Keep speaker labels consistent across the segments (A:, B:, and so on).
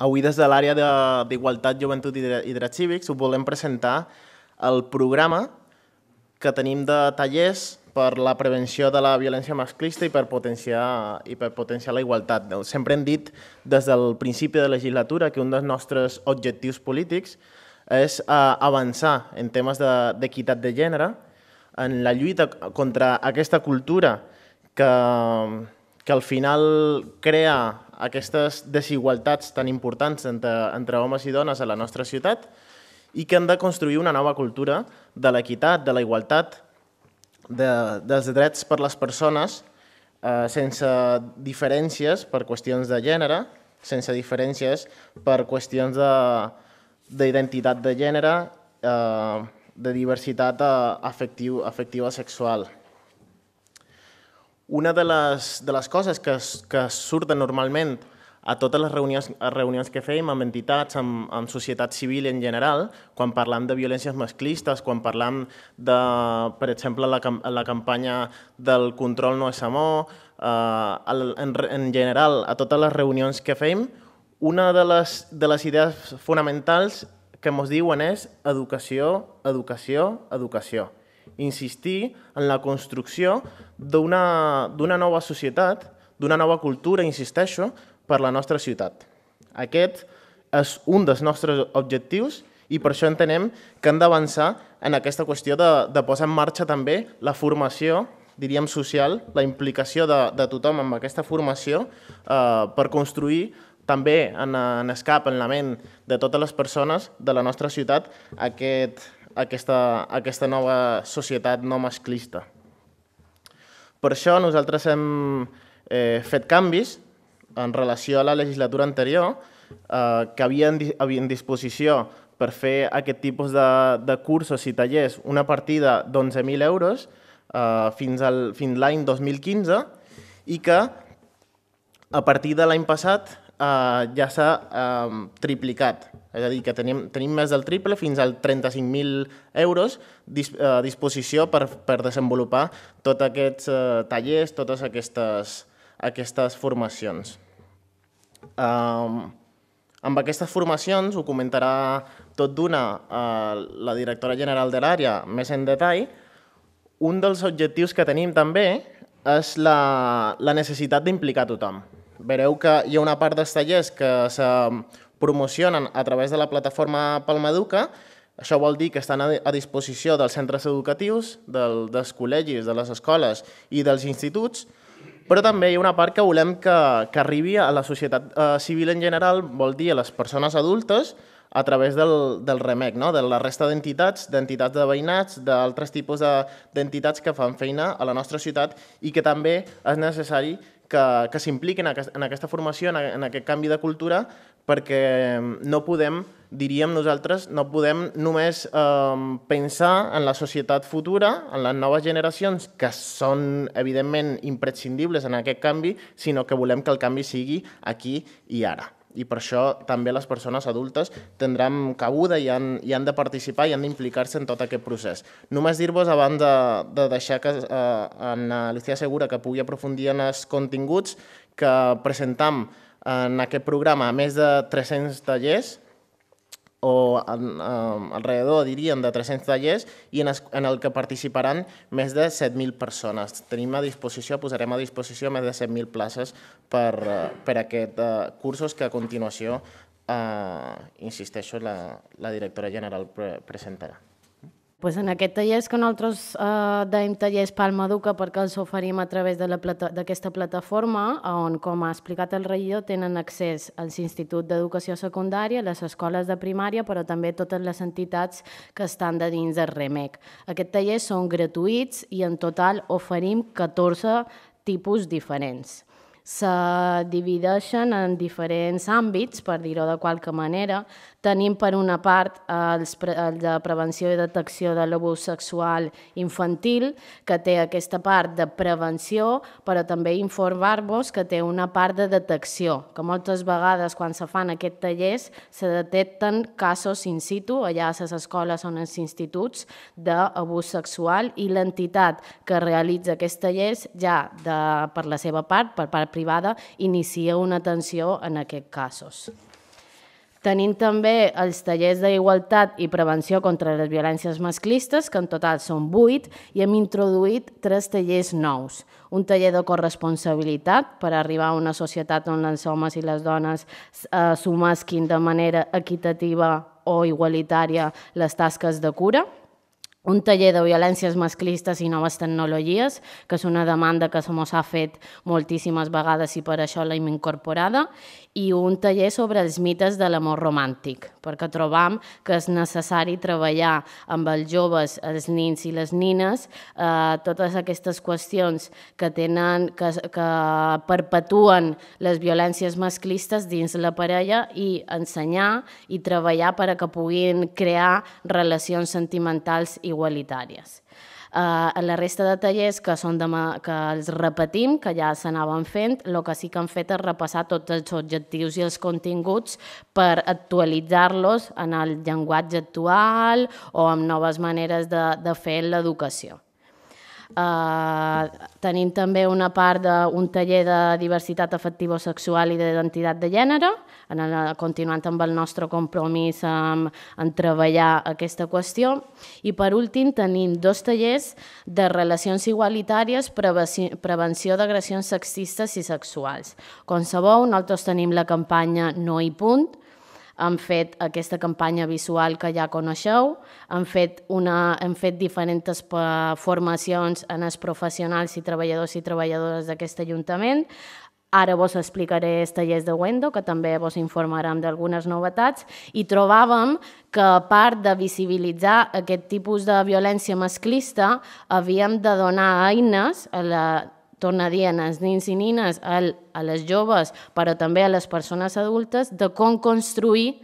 A: Avui des de l'àrea d'Igualtat, Joventut i, Drets Cívics us volem presentar el programa que tenim de tallers per la prevenció de la violència masclista i per potenciar, i per potenciar la igualtat. Sempre hem dit des del principi de la legislatura que un dels nostres objectius polítics és eh, avançar en temes d'equitat de, de gènere, en la lluita contra aquesta cultura que, que al final crea aquestes desigualtats tan importants entre, entre homes i dones a la nostra ciutat i que hem de construir una nova cultura de l'equitat, de la igualtat, de, dels drets per les persones, eh, sense diferències per qüestions de gènere, sense diferències per qüestions d'identitat de, de gènere, eh, de diversitat eh, afectiu, afectiva sexual una de les, de les coses que, que surten normalment a totes les reunions, a reunions que fèiem amb entitats, amb, amb societat civil en general, quan parlam de violències masclistes, quan parlam de, per exemple, la, la campanya del control no és amor, eh, en, en general, a totes les reunions que fem, una de les, de les idees fonamentals que ens diuen és educació, educació, educació insistir en la construcció d'una nova societat, d'una nova cultura, insisteixo, per la nostra ciutat. Aquest és un dels nostres objectius i per això entenem que hem d'avançar en aquesta qüestió de, de posar en marxa també la formació, diríem social, la implicació de, de tothom amb aquesta formació eh, per construir també en, en escap, en la ment de totes les persones de la nostra ciutat, aquest, aquesta, aquesta nova societat no masclista. Per això nosaltres hem eh, fet canvis en relació a la legislatura anterior eh, que havien, havien disposició per fer aquest tipus de, de cursos i tallers una partida d'11.000 euros eh, fins, al, fins l'any 2015 i que a partir de l'any passat eh, ja s'ha eh, triplicat. És a dir, que tenim, tenim més del triple fins al 35.000 euros dis, eh, a disposició per, per desenvolupar tots aquests eh, tallers, totes aquestes, aquestes formacions. Um, amb aquestes formacions ho comentarà tot d'una eh, la directora general de l'àrea més en detall. Un dels objectius que tenim també és la, la necessitat d'implicar tothom. Vereu que hi ha una part dels tallers que se promocionen a través de la plataforma Palmaduca. Això vol dir que estan a disposició dels centres educatius, del, dels col·legis, de les escoles i dels instituts, però també hi ha una part que volem que, que arribi a la societat eh, civil en general, vol dir a les persones adultes, a través del, del REMEC, no? de la resta d'entitats, d'entitats de veïnats, d'altres tipus d'entitats de, que fan feina a la nostra ciutat i que també és necessari que, que s'impliquin en, aquesta formació, en, en aquest canvi de cultura, perquè mm, no podem, diríem nosaltres, no podem només eh, pensar en la societat futura, en les noves generacions, que són, evidentment, imprescindibles en aquest canvi, sinó que volem que el canvi sigui aquí i ara i per això també les persones adultes tindran cabuda i han, i han de participar i han d'implicar-se en tot aquest procés. Només dir-vos, abans de, de deixar que eh, en Alicia Segura que pugui aprofundir en els continguts que presentam en aquest programa, a més de 300 tallers, o en, eh, alrededor, diríem, de 300 tallers i en, es, en el que participaran més de 7.000 persones. Tenim a disposició, posarem a disposició més de 7.000 places per, eh, per aquest eh, cursos que a continuació, eh, insisteixo, la, la directora general pre presentarà
B: pues en aquest taller és que nosaltres eh, deim tallers Palma Duca perquè els oferim a través d'aquesta plata, plataforma on, com ha explicat el regidor, tenen accés als instituts d'educació secundària, les escoles de primària, però també totes les entitats que estan de dins del REMEC. Aquests tallers són gratuïts i en total oferim 14 tipus diferents se divideixen en diferents àmbits, per dir-ho de qualque manera. Tenim per una part els, el de prevenció i detecció de l'abús sexual infantil, que té aquesta part de prevenció, però també informar-vos que té una part de detecció, que moltes vegades quan se fan aquest tallers se detecten casos in situ, allà a les escoles o els instituts, d'abús sexual i l'entitat que realitza aquest tallers ja de, per la seva part, per part privada inicia una atenció en aquests casos. Tenim també els tallers d'igualtat i prevenció contra les violències masclistes, que en total són 8, i hem introduït tres tallers nous. Un taller de corresponsabilitat per arribar a una societat on els homes i les dones eh, s'ho de manera equitativa o igualitària les tasques de cura, un taller de violències masclistes i noves tecnologies, que és una demanda que se mos ha fet moltíssimes vegades i per això l'hem incorporada, i un taller sobre els mites de l'amor romàntic, perquè trobam que és necessari treballar amb els joves, els nins i les nines, eh, totes aquestes qüestions que, tenen, que, que perpetuen les violències masclistes dins la parella i ensenyar i treballar per a que puguin crear relacions sentimentals igualitàries. Uh, la resta de tallers que, són de, que els repetim, que ja s'anaven fent, el que sí que han fet és repassar tots els objectius i els continguts per actualitzar-los en el llenguatge actual o amb noves maneres de, de fer l'educació. Uh, tenim també una part d'un taller de diversitat afectiva sexual i d'identitat de gènere, en el, continuant amb el nostre compromís amb, en treballar aquesta qüestió. I per últim tenim dos tallers de relacions igualitàries, prevenció, prevenció d'agressions sexistes i sexuals. Com sabeu, nosaltres tenim la campanya No i punt, hem fet aquesta campanya visual que ja coneixeu, hem fet, una, hem fet diferents eh, formacions en els professionals i treballadors i treballadores d'aquest Ajuntament, Ara vos explicaré els tallers de Wendo, que també vos informarem d'algunes novetats, i trobàvem que a part de visibilitzar aquest tipus de violència masclista, havíem de donar eines a la torna dient als nins i nines, al, a les joves, però també a les persones adultes, de com construir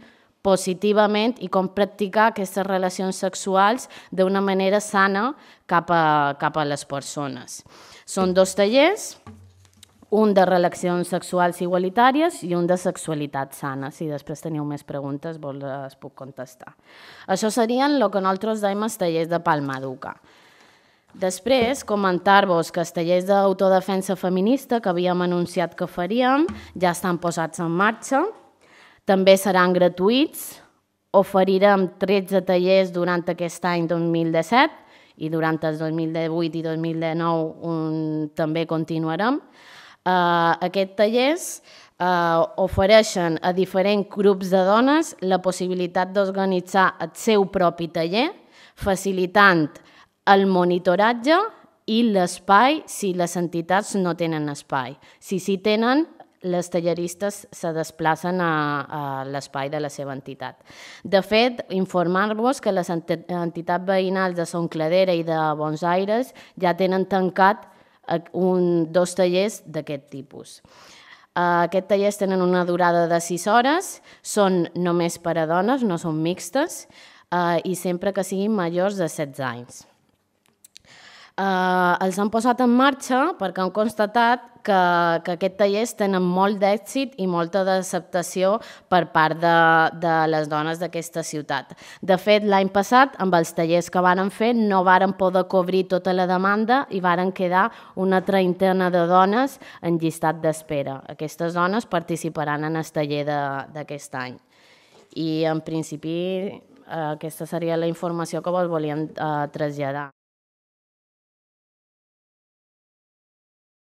B: positivament i com practicar aquestes relacions sexuals d'una manera sana cap a, cap a les persones. Són dos tallers, un de relacions sexuals igualitàries i un de sexualitat sana. Si després teniu més preguntes, vos les puc contestar. Això serien el que nosaltres dèiem els tallers de Palma Duca. Després, comentar-vos que els tallers d'autodefensa feminista que havíem anunciat que faríem ja estan posats en marxa. També seran gratuïts. Oferirem 13 tallers durant aquest any 2017 i durant el 2018 i 2019 un, també continuarem. Uh, aquests tallers uh, ofereixen a diferents grups de dones la possibilitat d'organitzar el seu propi taller, facilitant el monitoratge i l'espai si les entitats no tenen espai. Si sí tenen, les talleristes se desplacen a, a l'espai de la seva entitat. De fet, informar-vos que les entitats veïnals de Son Cladera i de Bons Aires ja tenen tancat eh, un, dos tallers d'aquest tipus. Eh, aquests tallers tenen una durada de 6 hores, són només per a dones, no són mixtes, eh, i sempre que siguin majors de 16 anys eh, els han posat en marxa perquè han constatat que, que aquest tallers tenen molt d'èxit i molta d'acceptació per part de, de les dones d'aquesta ciutat. De fet, l'any passat, amb els tallers que varen fer, no varen poder cobrir tota la demanda i varen quedar una treintena de dones en llistat d'espera. Aquestes dones participaran en el taller d'aquest any. I, en principi, eh, aquesta seria la informació que vos volíem eh, traslladar.